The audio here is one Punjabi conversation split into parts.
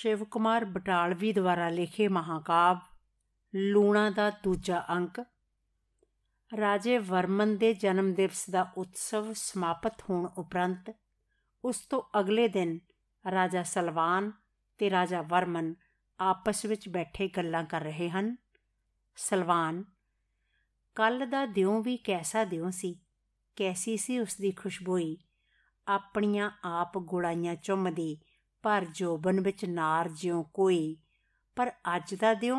ਸ਼ਿਵ ਕੁਮਾਰ ਬਟਾਲਵੀ ਦੁਆਰਾ ਲਿਖੇ ਮਹਾਕਾਵ ਲੂਣਾ ਦਾ ਦੂਜਾ ਅੰਕ ਰਾਜੇ ਵਰਮਨ ਦੇ ਜਨਮ ਦਿਵਸ ਦਾ ਉਤਸਵ ਸਮਾਪਤ ਹੋਣ ਉਪਰੰਤ ਉਸ ਤੋਂ ਅਗਲੇ ਦਿਨ ਰਾਜਾ ਸਲਵਾਨ ਤੇ ਰਾਜਾ ਵਰਮਨ ਆਪਸ ਵਿੱਚ ਬੈਠੇ ਗੱਲਾਂ ਕਰ ਰਹੇ ਹਨ ਸਲਵਾਨ ਕੱਲ ਦਾ ਦਿਉ ਵੀ ਕੈਸਾ ਦਿਉ ਸੀ ਕੈਸੀ ਸੀ ਉਸ ਦੀ ਖੁਸ਼ਬੂਈ ਆਪਣੀਆਂ ਆਪ ਗੁੜਾਈਆਂ ਚੁੰਮਦੀ ਪਰ ਜੋਬਨ ਵਿੱਚ ਨਾਰ ਜਿਉ ਕੋਈ ਪਰ ਅੱਜ ਦਾ ਦਿਉ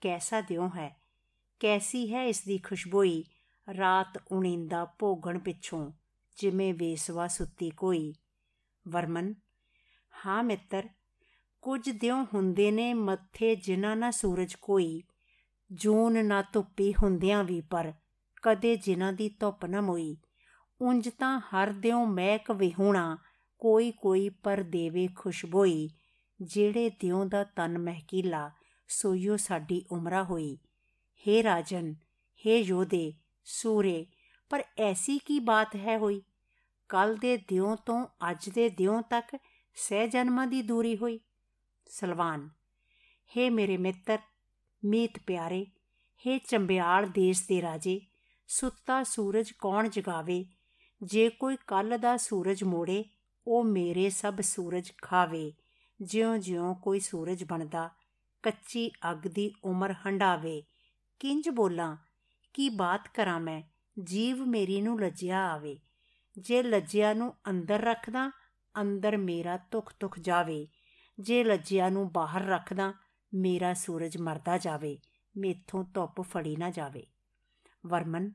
ਕੈਸਾ ਦਿਉ ਹੈ ਕੈਸੀ ਹੈ ਇਸ ਦੀ ਖੁਸ਼ਬੂਈ ਰਾਤ ਉਣੀਂਦਾ ਭੋਗਣ ਪਿੱਛੋਂ ਜਿਵੇਂ ਵੇਸਵਾ ਸੁੱਤੀ ਕੋਈ ਵਰਮਨ ਹਾਂ ਮਿੱਤਰ ਕੁਝ ਦਿਉ ਹੁੰਦੇ ਨੇ ਮੱਥੇ ਜਿਨ੍ਹਾਂ ਨਾ ਸੂਰਜ ਕੋਈ ਜੂਨ ਨਾ ਧੁੱਪੀ ਹੁੰਦਿਆਂ ਵੀ ਪਰ ਕਦੇ ਜਿਨ੍ਹਾਂ ਦੀ ਧੁੱਪ ਨਾ ਮੋਈ ਉੰਜ ਤਾਂ ਹਰ ਦਿਉ ਮਹਿਕ ਵਿਹੂਣਾ ਕੋਈ ਕੋਈ ਪਰ ਦੇਵੇ ਖੁਸ਼ਬੋਈ ਜਿਹੜੇ ਦਿਉ ਦਾ ਤਨ ਮਹਿਕੀਲਾ ਸੋਇਓ ਸਾਡੀ ਉਮਰਾ ਹੋਈ हे ਰਾਜਨ हे ਯੋਦੇ ਸੂਰੇ ਪਰ ਐਸੀ ਕੀ ਬਾਤ ਹੈ ਹੋਈ ਕੱਲ ਦੇ ਦਿਉ ਤੋਂ ਅੱਜ ਦੇ ਦਿਉ ਤੱਕ ਸਹਿ ਜਨਮਾਂ ਦੀ ਦੂਰੀ ਹੋਈ ਸਲਵਾਨ हे ਮੇਰੇ ਮਿੱਤਰ ਮੀਤ ਪਿਆਰੇ हे ਚੰਬਿਆਲ ਦੇਸ਼ ਦੇ ਰਾਜੇ ਸੁੱਤਾ ਸੂਰਜ ਕੌਣ ਜਗਾਵੇ ਜੇ ਕੋਈ ਕੱਲ ਦਾ ਸੂਰਜ ਮੋੜੇ ਉਹ ਮੇਰੇ ਸਭ ਸੂਰਜ ਖਾਵੇ ਜਿਉਂ-ਜਿਉਂ ਕੋਈ ਸੂਰਜ ਬਣਦਾ ਕੱਚੀ ਅੱਗ ਦੀ ਉਮਰ ਹੰਡਾਵੇ ਕਿੰਜ ਬੋਲਾਂ ਕੀ ਬਾਤ ਕਰਾਂ ਮੈਂ ਜੀਵ ਮੇਰੀ ਨੂੰ ਲੱਜਿਆ ਆਵੇ ਜੇ ਲੱਜਿਆ ਨੂੰ ਅੰਦਰ ਰੱਖਦਾ ਅੰਦਰ ਮੇਰਾ ਤੁਖ ਤੁਖ ਜਾਵੇ ਜੇ ਲੱਜਿਆ ਨੂੰ ਬਾਹਰ ਰੱਖਦਾ ਮੇਰਾ ਸੂਰਜ ਮਰਦਾ ਜਾਵੇ ਮੇਥੋਂ ਧੁੱਪ ਫੜੀ ਨਾ ਜਾਵੇ ਵਰਮਨ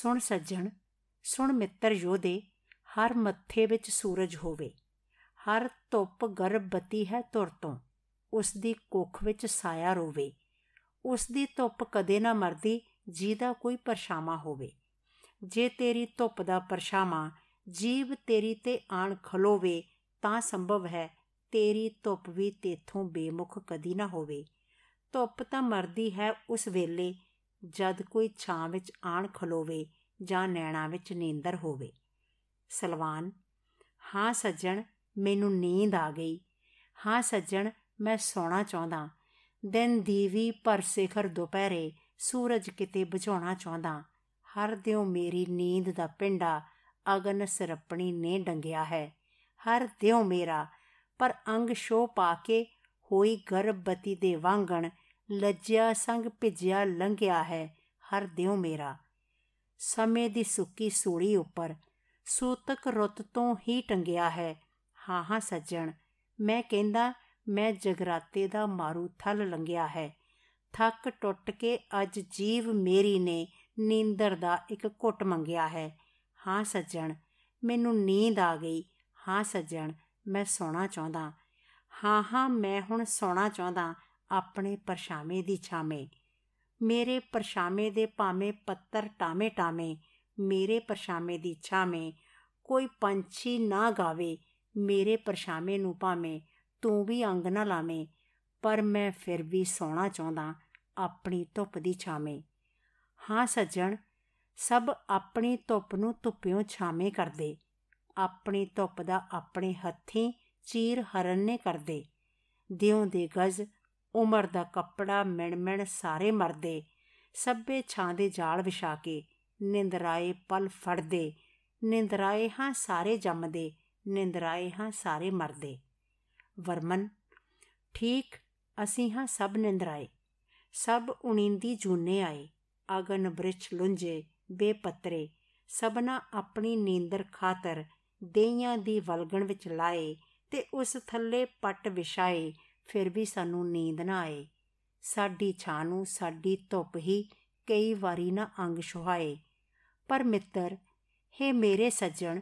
ਸੁਣ ਸੱਜਣ ਸੁਣ ਮਿੱਤਰ ਯੋਧੇ ਹਰ ਮੱਥੇ ਵਿੱਚ ਸੂਰਜ ਹੋਵੇ ਹਰ ਧੁੱਪ ਗਰਭਵਤੀ ਹੈ ਤੁਰ ਤੋਂ ਉਸ ਦੀ ਕੋਖ ਵਿੱਚ ਸਾਇਆ ਰੋਵੇ ਉਸ ਦੀ ਧੁੱਪ ਕਦੇ ਨਾ ਮਰਦੀ ਜਿਹਦਾ ਕੋਈ ਪਰਛਾਵਾਂ ਹੋਵੇ ਜੇ ਤੇਰੀ ਧੁੱਪ ਦਾ ਪਰਛਾਵਾਂ ਜੀਵ ਤੇਰੀ ਤੇ ਆਣ ਖਲੋਵੇ ਤਾਂ ਸੰਭਵ ਹੈ ਤੇਰੀ ਧੁੱਪ ਵੀ ਤੇਥੋਂ ਬੇਮੁਖ ਕਦੀ ਨਾ ਹੋਵੇ ਧੁੱਪ ਤਾਂ ਮਰਦੀ ਹੈ ਉਸ ਵੇਲੇ ਜਦ ਕੋਈ ਛਾਂ ਵਿੱਚ ਆਣ ਖਲੋਵੇ ਜਾਂ ਨੈਣਾ ਵਿੱਚ ਨੀਂਦਰ ਹੋਵੇ ਸਲਵਾਨ ਹਾਂ ਸੱਜਣ ਮੈਨੂੰ ਨੀਂਦ ਆ ਗਈ ਹਾਂ ਸੱਜਣ ਮੈਂ ਸੌਣਾ ਚਾਹੁੰਦਾ ਦਿਨ ਦੀਵੀ ਪਰ ਸਿਖਰ ਦੁਪਹਿਰੇ ਸੂਰਜ ਕਿਤੇ ਬੁਝਾਉਣਾ ਚਾਹੁੰਦਾ ਹਰ ਦਿਉ ਮੇਰੀ ਨੀਂਦ ਦਾ ਪਿੰਡਾ ਅਗਨ ਸਰਪਣੀ ਨੇ ਡੰਗਿਆ ਹੈ ਹਰ ਦਿਉ ਮੇਰਾ ਪਰ ਅੰਗ ਸ਼ੋ ਪਾ ਕੇ ਹੋਈ ਗਰਭਵਤੀ ਦੇ ਵਾਂਗਣ ਲੱਜਿਆ ਸੰਗ ਭਿਜਿਆ ਲੰਘਿਆ ਹੈ ਹਰ ਦਿਉ ਮੇਰਾ ਸਮੇਂ ਦੀ ਸੁੱਕੀ ਸੂੜੀ ਉੱਪਰ ਸੂਤਕ ਰੁੱਤ ਤੋਂ ਹੀ ਟੰਗਿਆ ਹੈ ਹਾਂ ਹਾਂ ਸੱਜਣ ਮੈਂ ਕਹਿੰਦਾ ਮੈਂ ਜਗਰਾਤੇ ਦਾ ਮਾਰੂ ਥਲ ਲੰਗਿਆ ਹੈ ਥੱਕ ਟੁੱਟ ਕੇ ਅੱਜ ਜੀਵ ਮੇਰੀ ਨੇ ਨੀਂਦਰ ਦਾ ਇੱਕ ਘੁੱਟ ਮੰਗਿਆ ਹੈ ਹਾਂ ਸੱਜਣ ਮੈਨੂੰ ਨੀਂਦ ਆ ਗਈ ਹਾਂ ਸੱਜਣ ਮੈਂ ਸੌਣਾ ਚਾਹੁੰਦਾ ਹਾਂ ਹਾਂ ਮੈਂ ਹੁਣ ਸੌਣਾ ਚਾਹੁੰਦਾ ਆਪਣੇ ਪਰਸ਼ਾਵੇਂ ਦੀ ਛਾਵੇਂ ਮੇਰੇ ਪਰਸ਼ਾਵੇਂ ਦੇ ਭਾਵੇਂ ਪੱਤਰ ਟਾਵੇਂ ਟਾਵੇਂ ਮੇਰੇ परछामे ਦੀ ਛਾਵੇਂ ਕੋਈ ਪੰਛੀ ਨਾ ਗਾਵੇ ਮੇਰੇ ਪਰਛਾਵੇਂ ਨੂੰ ਭਾਵੇਂ ਤੂੰ ਵੀ ਅੰਗ ਨਾ ਲਾਵੇਂ ਪਰ ਮੈਂ ਫਿਰ ਵੀ ਸੋਣਾ ਚਾਹੁੰਦਾ ਆਪਣੀ ਧੁੱਪ ਦੀ ਛਾਵੇਂ ਹਾਂ ਸੱਜਣ ਸਭ ਆਪਣੀ ਧੁੱਪ ਨੂੰ ਧੁੱਪਿਓਂ ਛਾਵੇਂ ਕਰਦੇ ਆਪਣੀ ਧੁੱਪ ਦਾ ਆਪਣੇ ਹੱਥੀਂ ਚੀਰ ਹਰਨ ਨੇ ਕਰਦੇ ਦਿਉ ਦੇ ਗਜ਼ ਉਮਰ ਦਾ ਕੱਪੜਾ ਮਿਣ ਮਿਣ ਸਾਰੇ ਮਰਦੇ ਸੱਬੇ ਛਾਂ ਦੇ ਜਾਲ ਵਿਛਾ ਕੇ ਨਿੰਦਰਾਏ ਪਲ ਫੜਦੇ ਨਿੰਦਰਾਏ ਹਾਂ ਸਾਰੇ ਜੰਮਦੇ ਨਿੰਦਰਾਏ ਹਾਂ ਸਾਰੇ ਮਰਦੇ ਵਰਮਨ ਠੀਕ ਅਸੀਂ ਹਾਂ ਸਭ ਨਿੰਦਰਾਏ ਸਭ ਉਣੀਂਦੀ ਜੂਨੇ ਆਏ ਅਗਨ ਬ੍ਰਿਛ ਲੁੰਝੇ ਬੇਪਤਰੇ ਸਭਨਾ ਆਪਣੀ ਨੀਂਦਰ ਖਾਤਰ ਦੇਈਆਂ ਦੀ ਵਲਗਣ ਵਿੱਚ ਲਾਏ ਤੇ ਉਸ ਥੱਲੇ ਪੱਟ ਵਿਛਾਏ ਫਿਰ ਵੀ ਸਾਨੂੰ ਨੀਂਦ ਨਾ ਆਏ ਸਾਡੀ ਛਾਂ ਨੂੰ ਸਾਡੀ ਧੁੱਪ ਹੀ ਕਈ ਵਾਰੀ ਨਾ ਅੰਗ ਸੁਹਾਏ ਪਰ ਮਿੱਤਰ ਹੈ ਮੇਰੇ ਸੱਜਣ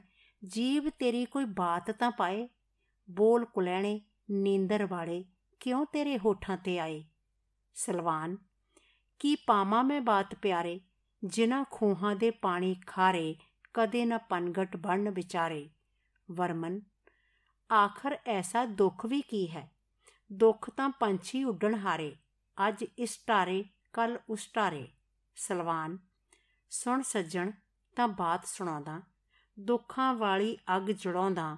ਜੀਵ ਤੇਰੀ ਕੋਈ ਬਾਤ ਤਾਂ ਪਾਏ ਬੋਲ ਕੁਲੈਣੇ ਨੀਂਦਰ ਵਾਲੇ ਕਿਉਂ ਤੇਰੇ ਹੋਠਾਂ ਤੇ ਆਏ ਸਲਵਾਨ ਕੀ ਪਾਵਾਂ ਮੈਂ ਬਾਤ ਪਿਆਰੇ ਜਿਨ੍ਹਾਂ ਖੂਹਾਂ ਦੇ ਪਾਣੀ ਖਾਰੇ ਕਦੇ ਨਾ ਪਨਗਟ ਬਣ ਵਿਚਾਰੇ ਵਰਮਨ ਆਖਰ ਐਸਾ ਦੁੱਖ ਵੀ ਕੀ ਹੈ ਦੁੱਖ ਤਾਂ ਪੰਛੀ ਉੱਡਣ ਹਾਰੇ ਅੱਜ ਇਸ ਟਾਰੇ ਕੱਲ ਉਸ ਟਾਰੇ ਸਲਵਾਨ ਸੁਣ ਸੱਜਣ ਤਾਂ ਬਾਤ ਸੁਣਾਉਂਦਾ ਦੁੱਖਾਂ ਵਾਲੀ ਅੱਗ ਜੜਾਉਂਦਾ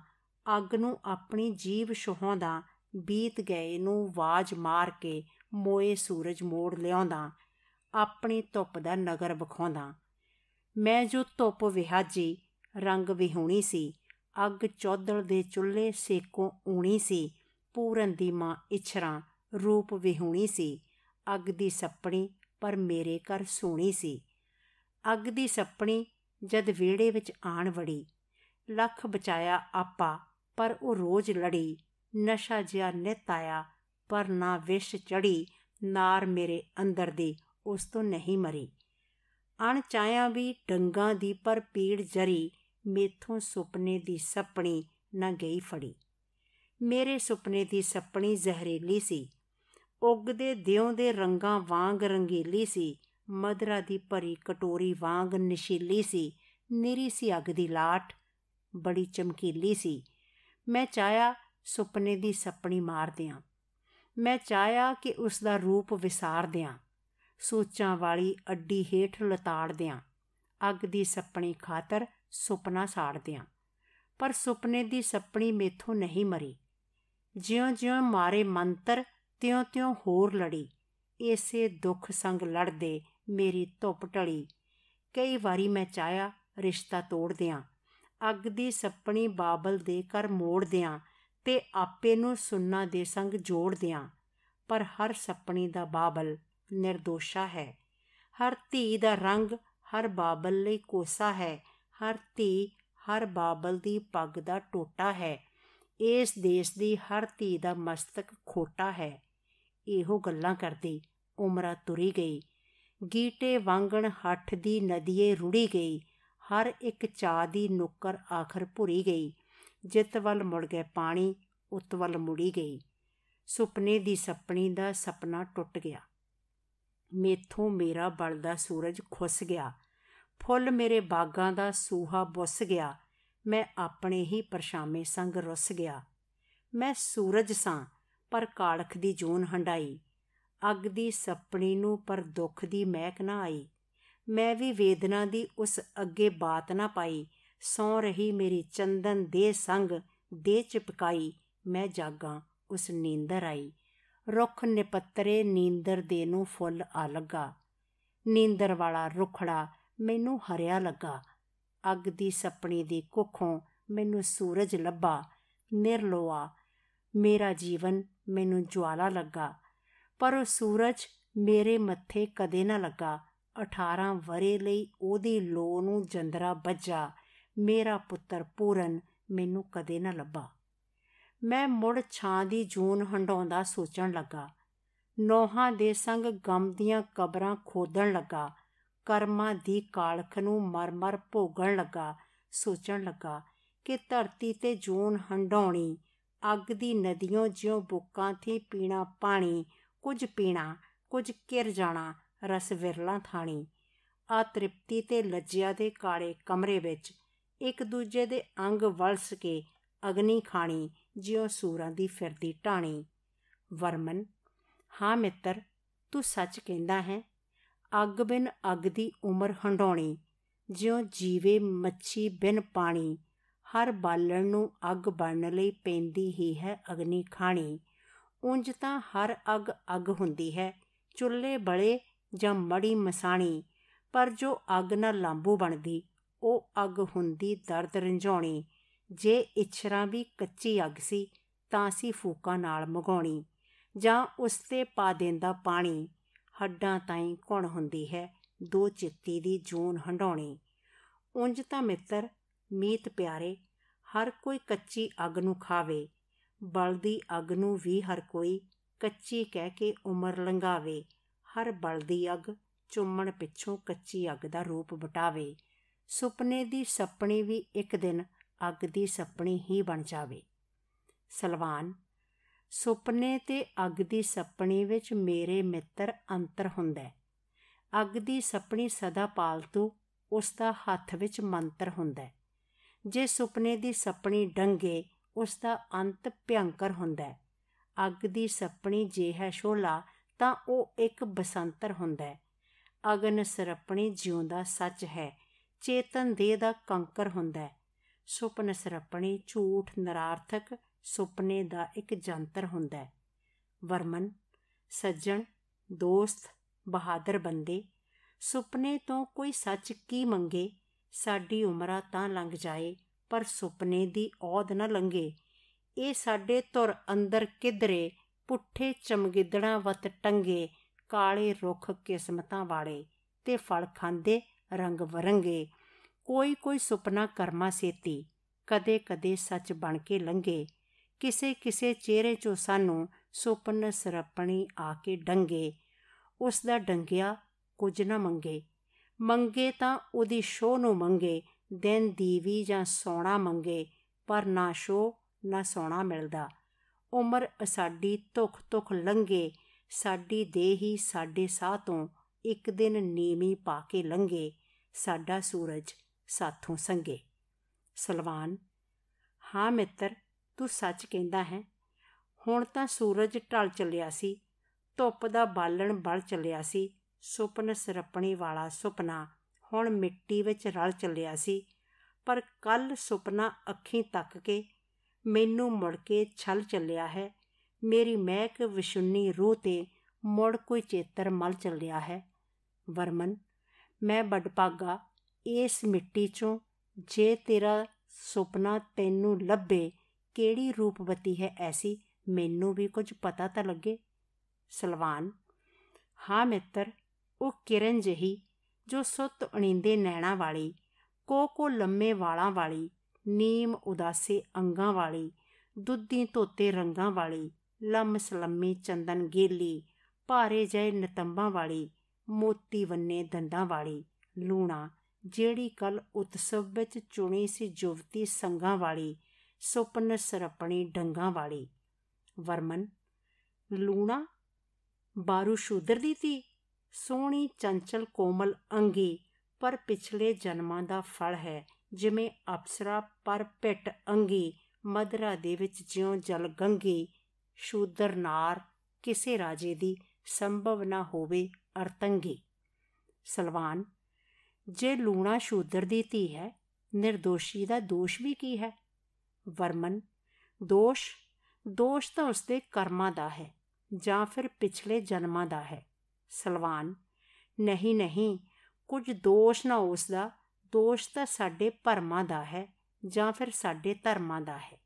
ਅੱਗ ਨੂੰ ਆਪਣੀ ਜੀਵ ਛੁਹਾਉਂਦਾ ਬੀਤ ਗਏ ਨੂੰ ਵਾਜ ਮਾਰ ਕੇ ਮੋਏ ਸੂਰਜ ਮੋੜ ਲਿਆਉਂਦਾ ਆਪਣੀ ਧੁੱਪ ਦਾ ਨਗਰ ਵਿਖਾਉਂਦਾ ਮੈਂ ਜੋ ਧੁੱਪ ਵਿਹਾਜੀ ਰੰਗ ਵਿਹੂਣੀ ਸੀ ਅੱਗ ਚੌਦਲ ਦੇ ਚੁੱਲ੍ਹੇ ਸੇਕੋਂ ਊਣੀ ਸੀ ਪੂਰਨ ਦੀ ਮਾਂ ਇਛਰਾ ਰੂਪ ਵਿਹੂਣੀ ਸੀ ਅੱਗ ਦੀ ਸੱਪਣੀ ਪਰ ਮੇਰੇ ਘਰ ਸੋਣੀ ਸੀ ਅੱਗ ਦੀ ਸੱਪਣੀ ਜਦ ਵੇੜੇ ਵਿੱਚ ਆਣ ਵੜੀ ਲੱਖ ਬਚਾਇਆ ਆਪਾ ਪਰ ਉਹ ਰੋਜ਼ ਲੜੀ ਨਸ਼ਾ ਜਿਆ ਨਿਤ ਆਇਆ ਪਰ ਨਾ ਵਿਸ਼ ਚੜੀ ਨਾਰ ਮੇਰੇ ਅੰਦਰ ਦੀ ਉਸ ਤੋਂ ਨਹੀਂ ਮਰੀ ਅਣ ਚਾਇਆ ਵੀ ਡੰਗਾ ਦੀ ਪਰ ਪੀੜ ਜਰੀ ਮੇਥੋਂ ਸੁਪਨੇ ਦੀ ਸੱਪਣੀ ਨਾ ਗਈ ਫੜੀ ਮੇਰੇ ਸੁਪਨੇ ਦੀ ਸੱਪਣੀ ਜ਼ਹਿਰੀਲੀ ਸੀ ਉੱਗਦੇ ਦਿਉ ਦੇ ਰੰਗਾਂ ਵਾਂਗ ਰੰਗੀਲੀ ਸੀ ਮਦਰਾ ਦੀ ਭਰੀ ਕਟੋਰੀ ਵਾਂਗ ਨਸ਼ੀਲੀ ਸੀ ਨਿਰੀ ਸੀ ਅੱਗ ਦੀ ਲਾਟ ਬੜੀ ਚਮਕੀਲੀ ਸੀ ਮੈਂ ਚਾਇਆ ਸੁਪਨੇ ਦੀ ਸੱਪਣੀ ਮਾਰ ਦਿਆਂ ਮੈਂ ਚਾਇਆ ਕਿ ਉਸ ਦਾ ਰੂਪ ਵਿਸਾਰ ਦਿਆਂ ਸੋਚਾਂ ਵਾਲੀ ਅੱਡੀ ਹੇਠ ਲਤਾੜ ਦਿਆਂ ਅੱਗ ਦੀ ਸੱਪਣੀ ਖਾਤਰ ਸੁਪਨਾ ਸਾੜ ਦਿਆਂ ਪਰ ਸੁਪਨੇ ਦੀ ਸੱਪਣੀ ਮੇਥੋਂ ਨਹੀਂ ਮਰੀ ਜਿਉਂ-ਜਿਉਂ ਮਾਰੇ ਮੰਤਰ ਤਿਉਂ-ਤਿਉਂ ਹੋਰ ਲੜੀ ਇਸੇ ਦੁੱਖ ਸੰਗ ਲੜਦੇ ਮੇਰੀ ਧੁੱਪ ਟਲੀ ਕਈ ਵਾਰੀ ਮੈਂ ਚਾਇਆ ਰਿਸ਼ਤਾ ਤੋੜ ਦਿਆਂ ਅੱਗ ਦੀ ਸੱਪਣੀ ਬਾਬਲ ਦੇ ਕਰ ਮੋੜ ਦਿਆਂ ਤੇ ਆਪੇ ਨੂੰ ਸੁੰਨਾ ਦੇ ਸੰਗ ਜੋੜ ਦਿਆਂ ਪਰ ਹਰ ਸੱਪਣੀ ਦਾ ਬਾਬਲ ਨਿਰਦੋਸ਼ਾ ਹੈ ਹਰ ਧੀ ਦਾ ਰੰਗ ਹਰ ਬਾਬਲ ਲਈ ਕੋਸਾ ਹੈ ਹਰ ਧੀ ਹਰ ਬਾਬਲ ਦੀ ਪੱਗ ਦਾ ਟੋਟਾ ਹੈ ਇਸ ਦੇਸ਼ ਦੀ ਹਰ ਧੀ ਦਾ ਮਸਤਕ ਖੋਟਾ ਹੈ ਇਹੋ ਗੱਲਾਂ ਕਰਦੀ ਉਮਰਾ ਤੁਰੀ ਗਈ ਗੀਟੇ ਵਾਂਗਣ ਹੱਠ ਦੀ ਨਦੀਏ ਰੁੜੀ ਗਈ ਹਰ ਇੱਕ ਚਾ ਦੀ ਨੁੱਕਰ ਆਖਰ ਭੁਰੀ ਗਈ ਜਿੱਤ ਵੱਲ ਮੁੜ ਗਏ ਪਾਣੀ ਉਤ ਵੱਲ ਮੁੜੀ ਗਈ ਸੁਪਨੇ ਦੀ ਸਪਣੀ ਦਾ ਸੁਪਨਾ ਟੁੱਟ ਗਿਆ ਮੇਥੋਂ ਮੇਰਾ ਬਲਦਾ ਸੂਰਜ ਖੁੱਸ ਗਿਆ ਫੁੱਲ ਮੇਰੇ ਬਾਗਾਂ ਦਾ ਸੂਹਾ ਬੁੱਸ ਗਿਆ ਮੈਂ ਆਪਣੇ ਹੀ ਪਰਸ਼ਾਮੇ ਸੰਗ ਰੁੱਸ ਗਿਆ ਮੈਂ ਸੂਰਜ ਸਾਂ ਪਰ ਕਾਲਖ ਦੀ ਜੂਨ ਹੰਡਾਈ ਅੱਗ ਦੀ ਸਪਣੀ ਨੂੰ ਪਰ ਦੁੱਖ ਦੀ ਮਹਿਕ ਨਾ ਆਈ ਮੈਂ ਵੀ ਵੇਦਨਾ ਦੀ ਉਸ ਅੱਗੇ ਬਾਤ ਨਾ ਪਾਈ ਸੌ ਰਹੀ ਮੇਰੀ ਚੰਦਨ ਦੇ ਸੰਗ ਦੇ ਚਿਪਕਾਈ ਮੈਂ ਜਾਗਾ ਉਸ ਨੀਂਦਰ ਆਈ ਰੁੱਖ ਨਿਪੱਤਰੇ ਨੀਂਦਰ ਦੇ ਨੂੰ ਫੁੱਲ ਆ ਲੱਗਾ ਨੀਂਦਰ ਵਾਲਾ ਰੁਖੜਾ ਮੈਨੂੰ ਹਰਿਆ ਲੱਗਾ ਅੱਗ ਦੀ ਸਪਣੀ ਦੀ ਕੁੱਖੋਂ ਮੈਨੂੰ ਸੂਰਜ ਲੱਭਾ ਨਿਰਲੋਆ ਮੇਰਾ ਜੀਵਨ ਮੈਨੂੰ ਜਵਾਲਾ ਲੱਗਾ ਪਰ ਉਹ ਸੂਰਜ ਮੇਰੇ ਮੱਥੇ ਕਦੇ ਨਾ ਲੱਗਾ 18 ਵਰੇ ਲਈ ਉਹਦੀ ਲੋ ਨੂੰ ਜੰਦਰਾ ਵੱਜਾ ਮੇਰਾ ਪੁੱਤਰ ਪੂਰਨ ਮੈਨੂੰ ਕਦੇ ਨਾ ਲੱਭਾ ਮੈਂ ਮੁੜ ਛਾਂ ਦੀ ਜੂਨ ਹੰਡਾਉਂਦਾ ਸੋਚਣ ਲੱਗਾ ਨੋਹਾਂ ਦੇ ਸੰਗ ਗਮ ਦੀਆਂ ਕਬਰਾਂ ਖੋਦਣ ਲੱਗਾ ਕਰਮਾਂ ਦੀ ਕਾਲਖ ਨੂੰ ਮਰਮਰ ਭੋਗਣ ਲੱਗਾ ਸੋਚਣ ਲੱਗਾ ਕਿ ਧਰਤੀ ਤੇ ਜੂਨ ਹੰਡਾਉਣੀ ਅੱਗ ਦੀ ਨਦੀਆਂ ਜਿਉਂ ਬੁੱਕਾਂ ਥੀ ਪੀਣਾ ਪਾਣੀ ਕੁਝ ਪੀਣਾ ਕੁਝ ਕਿਰ ਜਾਣਾ ਰਸ ਵਿਰਲਾ ਥਾਣੀ ਆ ਤ੍ਰਿਪਤੀ ਤੇ ਲੱਜਿਆ ਦੇ ਕਾਲੇ ਕਮਰੇ ਵਿੱਚ ਇੱਕ ਦੂਜੇ ਦੇ ਅੰਗ ਵਲਸ ਕੇ ਅਗਨੀ ਖਾਣੀ ਜਿਉਂ ਸੂਰਾਂ ਦੀ ਫਿਰਦੀ ਟਾਣੀ ਵਰਮਨ ਹਾਂ ਮਿੱਤਰ ਤੂੰ ਸੱਚ ਕਹਿੰਦਾ ਹੈ ਅੱਗ ਬਿਨ ਅੱਗ ਦੀ ਉਮਰ ਹੰਡਾਉਣੀ ਜਿਉਂ ਜੀਵੇ ਮੱਛੀ ਬਿਨ ਪਾਣੀ ਹਰ ਬਾਲਣ ਨੂੰ ਅੱਗ ਬਣਨ ਲਈ ਪੈਂਦੀ ਹੀ ਹੈ ਅਗਨੀ ਖਾਣੀ ਉਂਝ ਤਾਂ ਹਰ ਅੱਗ ਅੱਗ ਹੁੰਦੀ ਹੈ ਚੁੱਲ੍ਹੇ ਬਲੇ ਜਾਂ ਮੜੀ ਮਸਾਣੀ ਪਰ ਜੋ ਅੱਗ ਨਾਲ ਲਾਂਬੂ ਬਣਦੀ ਉਹ ਅੱਗ ਹੁੰਦੀ ਦਰਦ ਰੰਝਾਉਣੀ ਜੇ ਇਛਰਾਂ ਵੀ ਕੱਚੀ ਅੱਗ ਸੀ ਤਾਂ ਸੀ ਫੂਕਾਂ ਨਾਲ ਮਗਾਉਣੀ ਜਾਂ ਉਸ ਤੇ ਪਾ ਦੇਂਦਾ ਪਾਣੀ ਹੱਡਾਂ ਤਾਈਂ ਕੌਣ ਹੁੰਦੀ ਹੈ ਦੋ ਚਿੱਤੀ ਦੀ ਜੂਨ ਹੰਡਾਉਣੀ ਉਂਝ ਤਾਂ ਮਿੱਤਰ ਮੀਤ ਪਿਆਰੇ ਹਰ ਕੋਈ ਕੱਚੀ ਅੱਗ ਨੂੰ ਖਾਵੇ ਬਲਦੀ ਅੱਗ ਨੂੰ ਵੀ ਹਰ ਕੋਈ ਕੱਚੀ ਕਹਿ ਕੇ ਉਮਰ ਲੰਗਾਵੇ ਹਰ ਬਲਦੀ ਅੱਗ ਚੁੰਮਣ ਪਿੱਛੋਂ ਕੱਚੀ ਅੱਗ ਦਾ ਰੂਪ ਬਟਾਵੇ ਸੁਪਨੇ ਦੀ ਸੱਪਣੀ ਵੀ ਇੱਕ ਦਿਨ ਅੱਗ ਦੀ ਸੱਪਣੀ ਹੀ ਬਣ ਜਾਵੇ ਸਲਵਾਨ ਸੁਪਨੇ ਤੇ ਅੱਗ ਦੀ ਸੱਪਣੀ ਵਿੱਚ ਮੇਰੇ ਮਿੱਤਰ ਅੰਤਰ ਹੁੰਦਾ ਅੱਗ ਦੀ ਸੱਪਣੀ ਸਦਾ ਪਾਲਤੂ ਉਸ ਦਾ ਹੱਥ ਵਿੱਚ ਮੰਤਰ ਹੁੰਦਾ ਜੇ ਸੁਪਨੇ ਦੀ ਸੱਪਣੀ ਡੰਗੇ ਉਸ ਦਾ ਅੰਤ ਭਿਆੰਕਰ ਹੁੰਦਾ ਹੈ ਅੱਗ ਦੀ ਸੱਪਣੀ ਜੇ ਹੈ ਸ਼ੋਲਾ ਤਾਂ ਉਹ ਇੱਕ ਬਸੰਤਰ ਹੁੰਦਾ ਹੈ ਅਗਨ ਸਰਪਣੀ ਜਿਉਂਦਾ ਸੱਚ ਹੈ ਚੇਤਨ ਦੇ ਦਾ ਕੰਕਰ ਹੁੰਦਾ ਹੈ ਸੁਪਨ ਸਰਪਣੀ ਝੂਠ ਨਰਾਰਥਕ ਸੁਪਨੇ ਦਾ ਇੱਕ ਜੰਤਰ ਹੁੰਦਾ ਹੈ ਵਰਮਨ ਸੱਜਣ ਦੋਸਤ ਬਹਾਦਰ ਬੰਦੇ ਸੁਪਨੇ ਤੋਂ ਕੋਈ ਸੱਚ ਕੀ ਮੰਗੇ ਸਾਡੀ ਉਮਰਾਂ ਤਾਂ ਲੰਘ ਜਾਏ ਪਰ ਸੁਪਨੇ ਦੀ ਔਦ ਨਾ ਲੰਘੇ ਇਹ ਸਾਡੇ ਤੁਰ ਅੰਦਰ ਕਿਧਰੇ ਪੁੱਠੇ ਚਮਗਿੱਦੜਾਂ ਵਤ ਟੰਗੇ ਕਾਲੇ ਰੁੱਖ ਕਿਸਮਤਾਂ ਵਾਲੇ ਤੇ ਫਲ ਖਾਂਦੇ ਰੰਗ ਵਰੰਗੇ ਕੋਈ ਕੋਈ ਸੁਪਨਾ ਕਰਮਾ ਸੇਤੀ ਕਦੇ ਕਦੇ ਸੱਚ ਬਣ ਕੇ ਲੰਘੇ ਕਿਸੇ ਕਿਸੇ ਚਿਹਰੇ ਚੋਂ ਸਾਨੂੰ ਸੁਪਨ ਸਰਪਣੀ ਆ ਕੇ ਡੰਗੇ ਉਸ ਦਾ ਡੰਗਿਆ ਕੁਝ ਨਾ ਮੰਗੇ ਮੰਗੇ ਤਾਂ ਉਹਦੀ ਸ਼ੋ ਨੂੰ ਮੰਗੇ ਦਿਨ ਦੀਵੀ ਜਾਂ ਸੋਣਾ ਮੰਗੇ ਪਰ ਨਾ ਸ਼ੋ ਨਾ ਸੋਣਾ ਮਿਲਦਾ ਉਮਰ ਸਾਡੀ ਧੁਖ ਧੁਖ ਲੰਗੇ ਸਾਡੀ ਦੇਹੀ ਸਾਡੇ ਸਾਹ ਤੋਂ ਇੱਕ ਦਿਨ ਨੀਵੀ ਪਾ ਕੇ ਲੰਗੇ ਸਾਡਾ ਸੂਰਜ ਸਾਥੋਂ ਸੰਗੇ ਸਲਵਾਨ ਹਾਂ ਮਿੱਤਰ ਤੂੰ ਸੱਚ ਕਹਿੰਦਾ ਹੈ ਹੁਣ ਤਾਂ ਸੂਰਜ ਢਲ ਚੱਲਿਆ ਸੀ ਧੁੱਪ ਦਾ ਬਾਲਣ ਬਲ ਚੱਲਿਆ ਸੀ ਸੁਪਨ ਸਰਪਣੀ ਵਾਲਾ ਸੁਪਨਾ ਹੁਣ ਮਿੱਟੀ ਵਿੱਚ ਰਲ ਚੱਲਿਆ ਸੀ ਪਰ ਕੱਲ ਸੁਪਨਾ ਅੱਖੀਂ ਤੱਕ ਕੇ ਮੈਨੂੰ ਮੁੜ ਕੇ ਛਲ ਚੱਲਿਆ ਹੈ ਮੇਰੀ ਮਹਿਕ ਵਿਸ਼ੁੰਨੀ ਰੂਹ ਤੇ ਮੁੜ ਕੋਈ ਚੇਤਰ ਮਲ ਚੱਲਿਆ ਹੈ ਵਰਮਨ ਮੈਂ ਪਾਗਾ ਇਸ ਮਿੱਟੀ ਚੋਂ ਜੇ ਤੇਰਾ ਸੁਪਨਾ ਤੈਨੂੰ ਲੱਭੇ ਕਿਹੜੀ ਰੂਪਵਤੀ ਹੈ ਐਸੀ ਮੈਨੂੰ ਵੀ ਕੁਝ ਪਤਾ ਤਾਂ ਲੱਗੇ ਸਲਵਾਨ ਹਾਂ ਮਿੱਤਰ ਉਹ ਕਿਰਨ ਜਹੀ ਜੋ ਸੁੱਤ ਅਣੀਂਦੇ ਨੈਣਾ ਵਾਲੀ ਕੋ ਕੋ ਲੰਮੇ ਵਾਲਾਂ ਵਾਲੀ ਨੀਮ ਉਦਾਸੇ ਅੰਗਾਂ ਵਾਲੀ ਦੁੱਧੀ ਧੋਤੇ ਰੰਗਾਂ ਵਾਲੀ ਲੰਮ ਸਲੰਮੀ ਚੰਦਨ ਗੇਲੀ ਭਾਰੇ ਜੈ ਨਤੰਬਾਂ ਵਾਲੀ ਮੋਤੀ ਵੰਨੇ ਦੰਦਾਂ ਵਾਲੀ ਲੂਣਾ ਜਿਹੜੀ ਕਲ ਉਤਸਵ ਵਿੱਚ ਚੁਣੀ ਸੀ ਜੁਵਤੀ ਸੰਗਾਂ ਵਾਲੀ ਸੁਪਨ ਸਰਪਣੀ ਡੰਗਾਂ ਵਾਲੀ ਵਰਮਨ ਲੂਣਾ ਬਾਰੂ ਸ਼ੂਦਰ ਦੀ ਸੀ ਸੋਹਣੀ ਚੰਚਲ ਕੋਮਲ ਅੰਗੀ ਪਰ ਪਿਛਲੇ ਜਨਮਾਂ ਦਾ ਫਲ ਹੈ ਜਿਵੇਂ ਅਪਸਰਾ ਪਰ ਪਿੱਟ ਅੰਗੀ ਮਦਰਾ ਦੇ ਵਿੱਚ ਜਿਉ ਜਲ ਗੰਗੀ ਸ਼ੂਦਰ ਨਾਰ ਕਿਸੇ ਰਾਜੇ ਦੀ ਸੰਭਵ ਨਾ ਹੋਵੇ ਅਰਤੰਗੀ ਸਲਵਾਨ ਜੇ ਲੂਣਾ ਸ਼ੂਦਰ ਦੀ ਧੀ ਹੈ નિર્ਦੋਸ਼ੀ ਦਾ ਦੋਸ਼ ਵੀ ਕੀ ਹੈ ਵਰਮਨ ਦੋਸ਼ ਦੋਸ਼ ਤਾਂ ਉਸਦੇ ਕਰਮਾਂ ਦਾ ਹੈ ਜਾਂ ਫਿਰ ਪਿਛਲੇ ਜਨਮਾਂ ਦਾ ਹੈ ਸਲਵਾਨ ਨਹੀਂ ਨਹੀਂ ਕੁਝ ਦੋਸ਼ ਨਾ ਉਸ ਦਾ ਦੋਸ਼ ਤਾਂ ਸਾਡੇ ਭਰਮਾਂ ਦਾ ਹੈ ਜਾਂ ਫਿਰ ਸਾਡੇ ਧਰਮਾਂ ਦਾ ਹੈ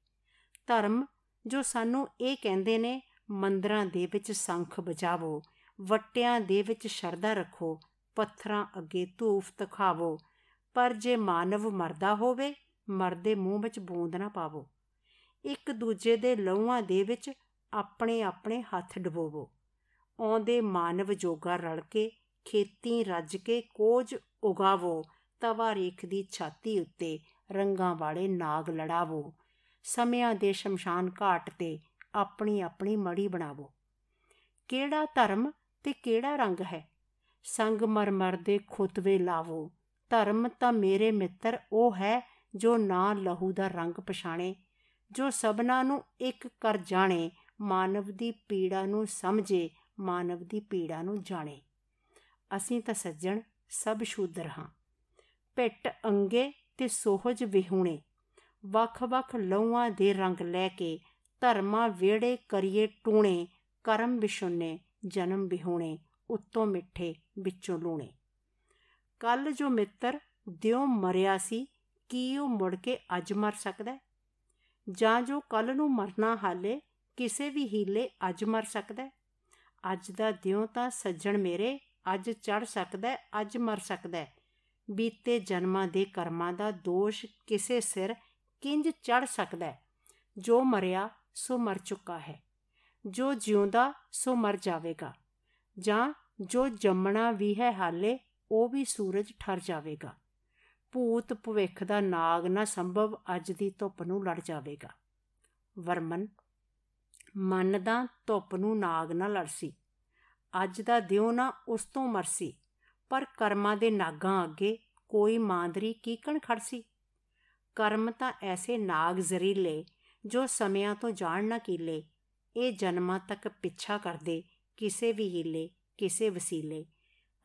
ਧਰਮ ਜੋ ਸਾਨੂੰ ਇਹ ਕਹਿੰਦੇ ਨੇ ਮੰਦਰਾਂ ਦੇ ਵਿੱਚ ਸੰਖ ਬਚਾਵੋ ਵਟਿਆਂ ਦੇ ਵਿੱਚ ਸ਼ਰਧਾ ਰੱਖੋ ਪੱਥਰਾਂ ਅੱਗੇ ਧੂਫ ਤਖਾਵੋ ਪਰ ਜੇ ਮਾਨਵ ਮਰਦਾ ਹੋਵੇ ਮਰਦੇ ਮੂੰਹ ਵਿੱਚ ਬੂੰਦ ਨਾ ਪਾਵੋ ਇੱਕ ਦੂਜੇ ਦੇ ਲਹੂਆਂ ਦੇ ਵਿੱਚ ਆਪਣੇ ਆਪਣੇ ਹੱਥ ਡਬੋਵੋ ਆਉਂਦੇ ਮਾਨਵ ਜੋਗਾ ਰਲ ਕੇ ਖੇਤੀ ਰੱਜ ਕੇ ਕੋਜ ਉਗਾਵੋ ਤਵਾ ਰੇਖ ਦੀ ਛਾਤੀ ਉੱਤੇ ਰੰਗਾਂ ਵਾਲੇ ਨਾਗ ਲੜਾਵੋ ਸਮਿਆਂ ਦੇ ਸ਼ਮਸ਼ਾਨ ਘਾਟ ਤੇ ਆਪਣੀ ਆਪਣੀ ਮੜੀ ਬਣਾਵੋ ਕਿਹੜਾ ਧਰਮ ਤੇ ਕਿਹੜਾ ਰੰਗ ਹੈ ਸੰਗ ਮਰਮਰ ਦੇ ਖੁਤਵੇ ਲਾਵੋ ਧਰਮ ਤਾਂ ਮੇਰੇ ਮਿੱਤਰ ਉਹ ਹੈ ਜੋ ਨਾ ਲਹੂ ਦਾ ਰੰਗ ਪਛਾਣੇ ਜੋ ਸਭਨਾ ਨੂੰ ਇੱਕ ਕਰ ਜਾਣੇ ਮਾਨਵ ਦੀ ਪੀੜਾ ਨੂੰ ਸਮਝੇ ਮਾਨਵ ਦੀ ਪੀੜਾ ਨੂੰ ਜਾਣੇ ਅਸੀਂ ਤਾਂ ਸੱਜਣ ਸਭ ਸ਼ੂਦਰ ਹਾਂ ਪਿੱਟ ਅੰਗੇ ਤੇ ਸੋਹਜ ਵਿਹੂਣੇ ਵੱਖ-ਵੱਖ ਲਹੂਆਂ ਦੇ ਰੰਗ ਲੈ ਕੇ ਧਰਮਾਂ ਵੇੜੇ ਕਰੀਏ ਟੂਣੇ ਕਰਮ ਵਿਸ਼ੁਨੇ ਜਨਮ ਵਿਹੂਣੇ ਉੱਤੋਂ ਮਿੱਠੇ ਵਿੱਚੋਂ ਲੂਣੇ ਕੱਲ ਜੋ ਮਿੱਤਰ ਦਿਓ ਮਰਿਆ ਸੀ ਕੀ ਉਹ ਮੁੜ ਕੇ ਅੱਜ ਮਰ ਸਕਦਾ ਜਾਂ ਜੋ ਕੱਲ ਨੂੰ ਮਰਨਾ ਹਾਲੇ ਕਿਸੇ ਵੀ ਹੀਲੇ ਅੱਜ ਮਰ ਸਕਦਾ ਅੱਜ ਦਾ ਦਿਉ ਤਾਂ ਸੱਜਣ ਮੇਰੇ ਅੱਜ ਚੜ ਸਕਦਾ ਅੱਜ ਮਰ ਸਕਦਾ ਬੀਤੇ ਜਨਮਾਂ ਦੇ ਕਰਮਾਂ ਦਾ ਦੋਸ਼ ਕਿਸੇ ਸਿਰ ਕਿੰਜ ਚੜ ਸਕਦਾ ਜੋ ਮਰਿਆ ਸੋ ਮਰ ਚੁੱਕਾ ਹੈ ਜੋ ਜਿਉਂਦਾ ਸੋ ਮਰ ਜਾਵੇਗਾ ਜਾਂ ਜੋ ਜੰਮਣਾ ਵੀ ਹੈ ਹਾਲੇ ਉਹ ਵੀ ਸੂਰਜ ਠਰ ਜਾਵੇਗਾ ਭੂਤ ਭਵਿੱਖ ਦਾ ਨਾਗ ਨਾ ਸੰਭਵ ਅੱਜ ਦੀ ਧੁੱਪ ਨੂੰ ਲੜ ਜਾਵੇਗਾ ਵਰਮਨ ਮੰਨਦਾ ਧੁੱਪ ਨੂੰ ਨਾਗ ਨਾਲ ਲੜਸੀ ਅੱਜ ਦਾ ਦਿਓ ਨਾ ਉਸ ਤੋਂ ਮਰਸੀ ਪਰ ਕਰਮਾਂ ਦੇ ਨਾਗਾਂ ਅੱਗੇ ਕੋਈ ਮਾਂਦਰੀ ਕੀਕਣ ਖੜਸੀ ਕਰਮ ਤਾਂ ਐਸੇ ਨਾਗ ਜ਼ਰੀਲੇ ਜੋ ਸਮਿਆਂ ਤੋਂ ਜਾਣ ਨਾ ਕੀਲੇ ਇਹ ਜਨਮਾਂ ਤੱਕ ਪਿੱਛਾ ਕਰਦੇ ਕਿਸੇ ਵੀ ਹੀਲੇ ਕਿਸੇ ਵਸੀਲੇ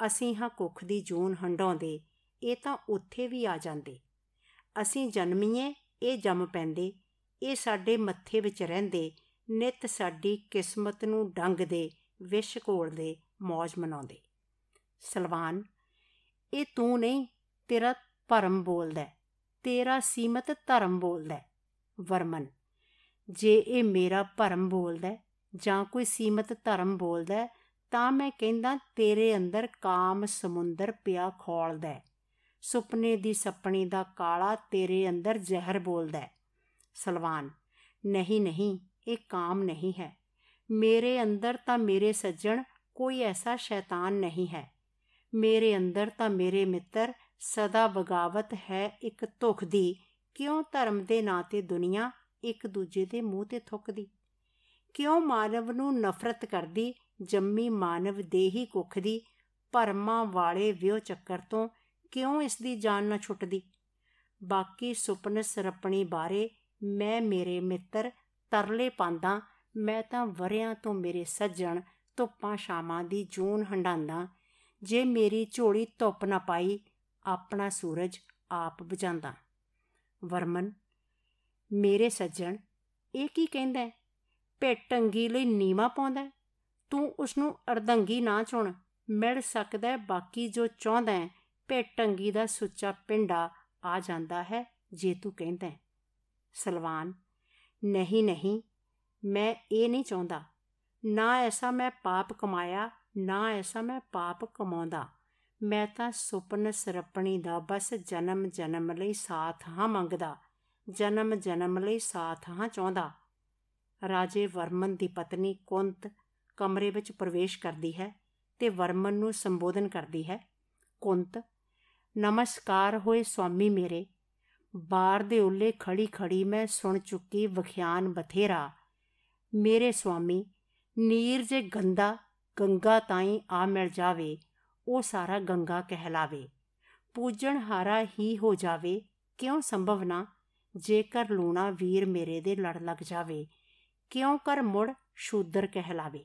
ਅਸੀਂ ਹਾਂ ਕੁੱਖ ਦੀ ਜੂਨ ਹੰਡਾਉਂਦੇ ਇਹ ਤਾਂ ਉੱਥੇ ਵੀ ਆ ਜਾਂਦੇ ਅਸੀਂ ਜਨਮੀਏ ਇਹ ਜੰਮ ਪੈਂਦੇ ਇਹ ਸਾਡੇ ਮੱਥੇ ਵਿੱਚ ਰਹਿੰਦੇ ਨਿਤ ਸਾਡੀ ਕਿਸਮਤ ਨੂੰ ਡੰਗ ਦੇ ਵਿਸ਼ ਕੋਲ ਦੇ ਮौज ਮਨਾਉਂਦੇ ਸਲਵਾਨ ਇਹ ਤੂੰ ਨਹੀਂ ਤੇਰਾ ਪਰਮ ਬੋਲਦਾ ਤੇਰਾ ਸੀਮਤ ਧਰਮ ਬੋਲਦਾ ਵਰਮਨ ਜੇ ਇਹ ਮੇਰਾ ਪਰਮ ਬੋਲਦਾ ਜਾਂ ਕੋਈ ਸੀਮਤ ਧਰਮ ਬੋਲਦਾ ਤਾਂ ਮੈਂ ਕਹਿੰਦਾ ਤੇਰੇ ਅੰਦਰ ਕਾਮ ਸਮੁੰਦਰ ਪਿਆ ਖੋਲਦਾ ਸੁਪਨੇ ਦੀ ਸਪਣੀ ਦਾ ਕਾਲਾ ਤੇਰੇ ਅੰਦਰ ਜ਼ਹਿਰ ਬੋਲਦਾ ਸਲਵਾਨ ਨਹੀਂ ਨਹੀਂ ਇਹ ਕਾਮ ਨਹੀਂ ਹੈ ਮੇਰੇ ਅੰਦਰ ਤਾਂ ਮੇਰੇ ਸੱਜਣ ਕੋਈ ਐਸਾ ਸ਼ੈਤਾਨ ਨਹੀਂ ਹੈ ਮੇਰੇ ਅੰਦਰ ਤਾਂ ਮੇਰੇ ਮਿੱਤਰ ਸਦਾ ਬਗਾਵਤ ਹੈ ਇੱਕ ਧੁਖ ਦੀ ਕਿਉਂ ਧਰਮ ਦੇ ਨਾਂ ਤੇ ਦੁਨੀਆ ਇੱਕ ਦੂਜੇ ਦੇ ਮੂੰਹ ਤੇ ਥੁੱਕਦੀ ਕਿਉਂ ਮਾਨਵ ਨੂੰ ਨਫ਼ਰਤ ਕਰਦੀ ਜੰਮੀ ਮਾਨਵ ਦੇਹੀ ਕੁੱਖ ਦੀ ਪਰਮਾ ਵਾਲੇ ਵਿਉ ਚੱਕਰ ਤੋਂ ਕਿਉਂ ਇਸ ਦੀ ਜਾਨ ਨਾ ਛੁੱਟਦੀ ਬਾਕੀ ਸੁਪਨ ਸਰਪਣੀ ਬਾਰੇ ਮੈਂ ਮੇਰੇ ਮਿੱਤਰ ਤਰਲੇ ਪਾਂਦਾ ਮੈਂ ਤਾਂ ਵਰਿਆਂ ਤੋਂ ਮੇਰੇ ਸੱਜਣ ਧੁੱਪਾਂ ਸ਼ਾਮਾਂ ਦੀ ਜੂਨ ਹੰਡਾਂਦਾ ਜੇ ਮੇਰੀ ਝੋਲੀ ਧੁੱਪ ਨਾ ਪਾਈ ਆਪਣਾ ਸੂਰਜ ਆਪ ਬੁਝਾਂਦਾ ਵਰਮਨ ਮੇਰੇ ਸੱਜਣ ਇਹ ਕੀ ਕਹਿੰਦਾ ਪੇਟੰਗੀ ਲਈ ਨੀਵਾ ਪਾਉਂਦਾ ਤੂੰ ਉਸ ਨੂੰ ਅਰਦੰਗੀ ਨਾ ਚੁਣ ਮਿਲ ਸਕਦਾ ਬਾਕੀ ਜੋ ਚਾਹੁੰਦਾ ਪੇਟੰਗੀ ਦਾ ਸੁੱਚਾ ਪਿੰਡਾ ਆ ਜਾਂਦਾ ਹੈ ਜੇ ਤੂੰ ਕਹਿੰਦਾ ਸਲਵਾਨ ਨਹੀਂ ਨਹੀਂ ਮੈਂ ਇਹ ਨਹੀਂ ਚਾਹੁੰਦਾ ਨਾ ਐਸਾ ਮੈਂ ਪਾਪ ਕਮਾਇਆ ਨਾ ਐਸਾ ਮੈਂ ਪਾਪ ਕਮਾਉਂਦਾ ਮੈਂ ਤਾਂ ਸੁਪਨ ਸਰਪਣੀ ਦਾ ਬਸ ਜਨਮ ਜਨਮ ਲਈ ਸਾਥ ਹਾਂ ਮੰਗਦਾ ਜਨਮ ਜਨਮ ਲਈ ਸਾਥ ਹਾਂ ਚਾਹੁੰਦਾ ਰਾਜੇ ਵਰਮਨ ਦੀ ਪਤਨੀ ਕੁੰਤ ਕਮਰੇ ਵਿੱਚ ਪ੍ਰਵੇਸ਼ ਕਰਦੀ ਹੈ ਤੇ ਵਰਮਨ ਨੂੰ ਸੰਬੋਧਨ ਕਰਦੀ ਹੈ ਕੁੰਤ ਨਮਸਕਾਰ ਹੋਏ ਸਵਾਮੀ ਮੇਰੇ ਬਾਰ ਦੇ ਉੱਲੇ ਖੜੀ ਖੜੀ ਮੈਂ ਸੁਣ ਚੁੱਕੀ ਵਖਿਆਨ ਬਥੇਰਾ ਮੇਰੇ ਸੁਆਮੀ ਨੀਰ ਜੇ ਗੰਦਾ ਗੰਗਾ ਤਾਈ ਆ ਮਿਲ ਜਾਵੇ ਉਹ ਸਾਰਾ ਗੰਗਾ ਕਹਿਲਾਵੇ ਪੂਜਣ ਹਾਰਾ ਹੀ ਹੋ ਜਾਵੇ ਕਿਉਂ ਸੰਭਵ ਨਾ ਜੇਕਰ ਲੂਣਾ ਵੀਰ ਮੇਰੇ ਦੇ ਲੜ ਲੱਗ ਜਾਵੇ ਕਿਉਂ ਕਰ ਮੁੜ ਸ਼ੂਦਰ ਕਹਿਲਾਵੇ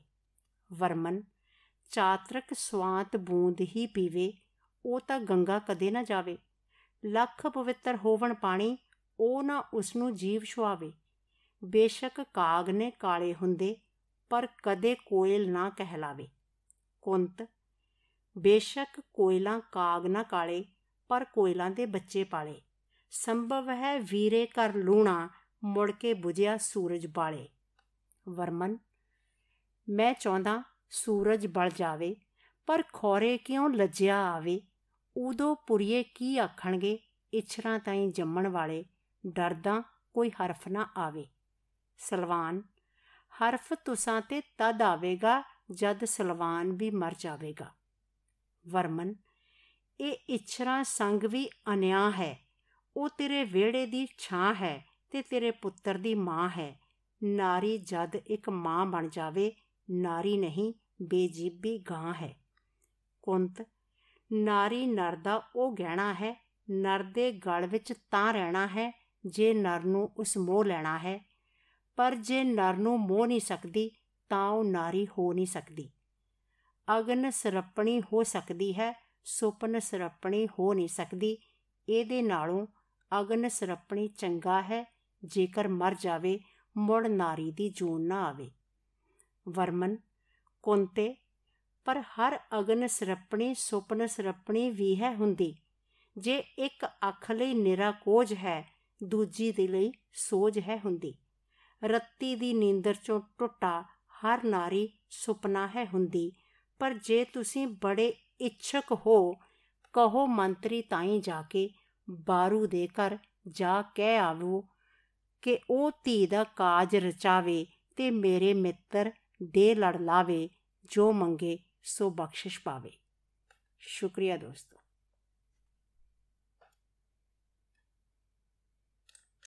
ਵਰਮਨ ਚਾਤਰਕ ਸਵਾਤ ਬੂੰਦ ਹੀ ਪੀਵੇ ਉਹ ਤਾਂ ਗੰਗਾ ਕਦੇ ਨਾ ਜਾਵੇ ਲੱਖ ਪਵਿੱਤਰ ਹੋਵਣ ਪਾਣੀ ਉਹ ਨਾ ਉਸ ਨੂੰ ਜੀਵ ਛੁਆਵੇ ਬੇਸ਼ੱਕ ਕਾਗ ਨੇ ਕਾਲੇ ਹੁੰਦੇ ਪਰ ਕਦੇ ਕੋਇਲ ਨਾ ਕਹਿਲਾਵੇ ਕੁੰਤ ਬੇਸ਼ੱਕ ਕੋਇਲਾਂ ਕਾਗ ਨਾ ਕਾਲੇ ਪਰ ਕੋਇਲਾਂ ਦੇ ਬੱਚੇ ਪਾਲੇ ਸੰਭਵ ਹੈ ਵੀਰੇ ਕਰ ਲੂਣਾ ਮੁੜ ਕੇ ਬੁਝਿਆ ਸੂਰਜ ਬਾਲੇ ਵਰਮਨ ਮੈਂ ਚਾਹੁੰਦਾ ਸੂਰਜ ਬਲ ਜਾਵੇ ਪਰ ਖੋਰੇ ਕਿਉਂ ਲੱਜਿਆ ਆਵੇ ਉਦੋਂ ਪੁਰੀਏ ਕੀ ਆਖਣਗੇ ਇਛਰਾਂ ਤਾਈਂ ਜੰਮਣ ਵਾਲੇ ਡਰਦਾ ਕੋਈ ਹਰਫ ਨਾ ਆਵੇ ਸਲਵਾਨ ਹਰਫ ਤੁਸਾਂ ਤੇ ਤਦ ਆਵੇਗਾ ਜਦ ਸਲਵਾਨ ਵੀ ਮਰ ਜਾਵੇਗਾ ਵਰਮਨ ਇਹ ਇਛਰਾਂ ਸੰਗ ਵੀ ਅਨਿਆ ਹੈ ਉਹ ਤੇਰੇ ਵਿਹੜੇ ਦੀ ਛਾਂ ਹੈ ਤੇ ਤੇਰੇ ਪੁੱਤਰ ਦੀ ਮਾਂ ਹੈ ਨਾਰੀ ਜਦ ਇੱਕ ਮਾਂ ਬਣ ਜਾਵੇ ਨਾਰੀ ਨਹੀਂ ਬੇਜੀਬੀ ਗਾਂ ਹੈ ਕੁੰਤ ਨਾਰੀ ਨਰ ਦਾ ਉਹ ਗਹਿਣਾ ਹੈ ਨਰ ਦੇ ਗਲ ਵਿੱਚ ਤਾਂ ਰਹਿਣਾ ਹੈ ਜੇ ਨਰ ਨੂੰ ਉਸ ਮੋਹ ਲੈਣਾ ਹੈ ਪਰ ਜੇ ਨਰ ਨੂੰ ਮੋਹ ਨਹੀਂ ਸਕਦੀ ਤਾਂ ਉਹ ਨਾਰੀ ਹੋ ਨਹੀਂ ਸਕਦੀ ਅਗਨ ਸਰਪਣੀ ਹੋ ਸਕਦੀ ਹੈ ਸੁਪਨ ਸਰਪਣੀ ਹੋ ਨਹੀਂ ਸਕਦੀ ਇਹਦੇ ਨਾਲੋਂ ਅਗਨ ਸਰਪਣੀ ਚੰਗਾ ਹੈ ਜੇਕਰ ਮਰ ਜਾਵੇ ਮੁੜ ਨਾਰੀ ਦੀ ਜੂਨ ਨਾ ਆਵੇ ਵਰਮਨ ਕੁੰਤੇ ਪਰ ਹਰ ਅਗਨ ਸਰਪਣੀ ਸੁਪਨ ਸਰਪਣੀ ਵੀ ਹੈ ਹੁੰਦੀ ਜੇ ਇੱਕ ਅੱਖ ਲਈ ਨਿਰਾਕੋਜ ਹੈ ਦੂਜੀ ਦੇ ਲਈ ਸੋਜ ਹੈ ਹੁੰਦੀ ਰੱਤੀ ਦੀ ਨੀਂਦਰ ਚੋਂ ਟੁੱਟਾ ਹਰ ਨਾਰੀ ਸੁਪਨਾ ਹੈ ਹੁੰਦੀ ਪਰ ਜੇ ਤੁਸੀਂ ਬੜੇ ਇੱਛਕ ਹੋ ਕਹੋ ਮੰਤਰੀ ਤਾਈ ਜਾ ਕੇ ਬਾਰੂ ਦੇ ਕਰ ਜਾ ਕਹਿ ਆਵੋ ਕਿ ਉਹ ਧੀ ਦਾ ਕਾਜ ਰਚਾਵੇ ਤੇ ਮੇਰੇ ਮਿੱਤਰ ਦੇ ਲੜ ਲਾਵੇ ਜੋ ਮੰਗੇ ਸੋ ਬਖਸ਼ਿਸ਼ ਪਾਵੇ ਸ਼ੁਕਰੀਆ ਦੋਸਤੋ